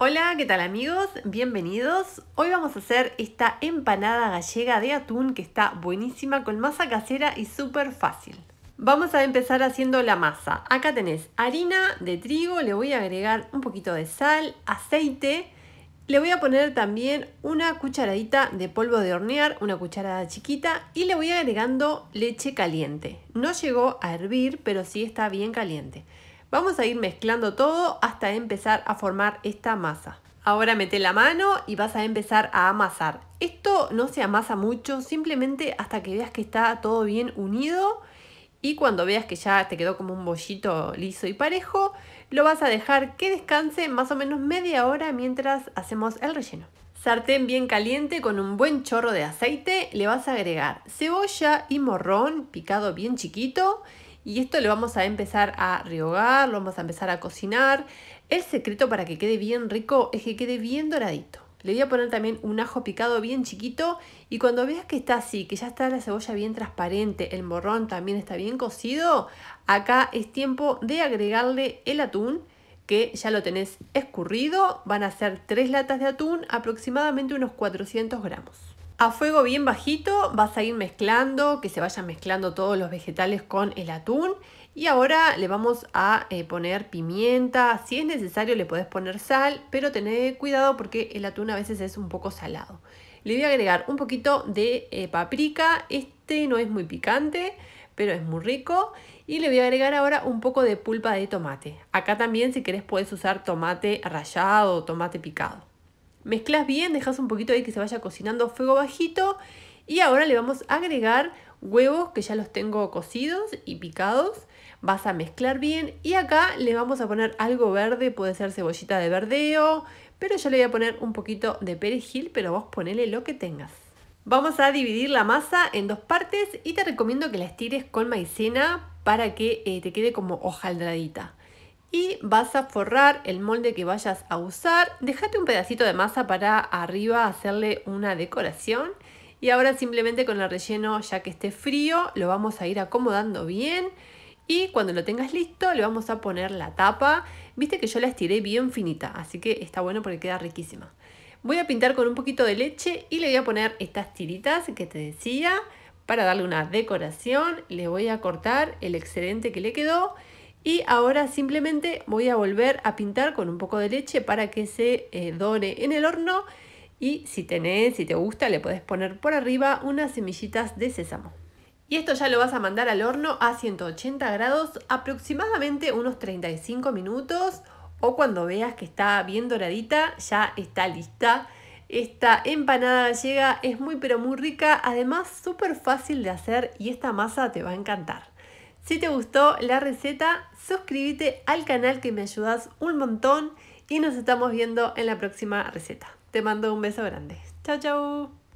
Hola, ¿qué tal amigos? Bienvenidos. Hoy vamos a hacer esta empanada gallega de atún que está buenísima con masa casera y súper fácil. Vamos a empezar haciendo la masa. Acá tenés harina de trigo, le voy a agregar un poquito de sal, aceite. Le voy a poner también una cucharadita de polvo de hornear, una cucharada chiquita y le voy agregando leche caliente. No llegó a hervir, pero sí está bien caliente. Vamos a ir mezclando todo hasta empezar a formar esta masa. Ahora mete la mano y vas a empezar a amasar. Esto no se amasa mucho, simplemente hasta que veas que está todo bien unido y cuando veas que ya te quedó como un bollito liso y parejo, lo vas a dejar que descanse más o menos media hora mientras hacemos el relleno. Sartén bien caliente con un buen chorro de aceite, le vas a agregar cebolla y morrón picado bien chiquito y esto lo vamos a empezar a rehogar, lo vamos a empezar a cocinar. El secreto para que quede bien rico es que quede bien doradito. Le voy a poner también un ajo picado bien chiquito y cuando veas que está así, que ya está la cebolla bien transparente, el morrón también está bien cocido, acá es tiempo de agregarle el atún que ya lo tenés escurrido. Van a ser tres latas de atún, aproximadamente unos 400 gramos. A fuego bien bajito vas a ir mezclando, que se vayan mezclando todos los vegetales con el atún. Y ahora le vamos a eh, poner pimienta, si es necesario le podés poner sal, pero tened cuidado porque el atún a veces es un poco salado. Le voy a agregar un poquito de eh, paprika, este no es muy picante, pero es muy rico. Y le voy a agregar ahora un poco de pulpa de tomate. Acá también si querés puedes usar tomate rallado o tomate picado. Mezclas bien, dejas un poquito ahí que se vaya cocinando a fuego bajito. Y ahora le vamos a agregar huevos que ya los tengo cocidos y picados. Vas a mezclar bien y acá le vamos a poner algo verde, puede ser cebollita de verdeo, pero yo le voy a poner un poquito de perejil, pero vos ponele lo que tengas. Vamos a dividir la masa en dos partes y te recomiendo que la estires con maicena para que eh, te quede como hojaldradita y vas a forrar el molde que vayas a usar. Dejate un pedacito de masa para arriba hacerle una decoración. Y ahora simplemente con el relleno ya que esté frío lo vamos a ir acomodando bien. Y cuando lo tengas listo le vamos a poner la tapa. Viste que yo la estiré bien finita, así que está bueno porque queda riquísima. Voy a pintar con un poquito de leche y le voy a poner estas tiritas que te decía para darle una decoración. Le voy a cortar el excedente que le quedó y ahora simplemente voy a volver a pintar con un poco de leche para que se eh, dore en el horno. Y si tenés, si te gusta, le podés poner por arriba unas semillitas de sésamo. Y esto ya lo vas a mandar al horno a 180 grados, aproximadamente unos 35 minutos. O cuando veas que está bien doradita, ya está lista. Esta empanada llega, es muy pero muy rica, además súper fácil de hacer y esta masa te va a encantar. Si te gustó la receta, suscríbete al canal que me ayudas un montón y nos estamos viendo en la próxima receta. Te mando un beso grande. Chao, chao.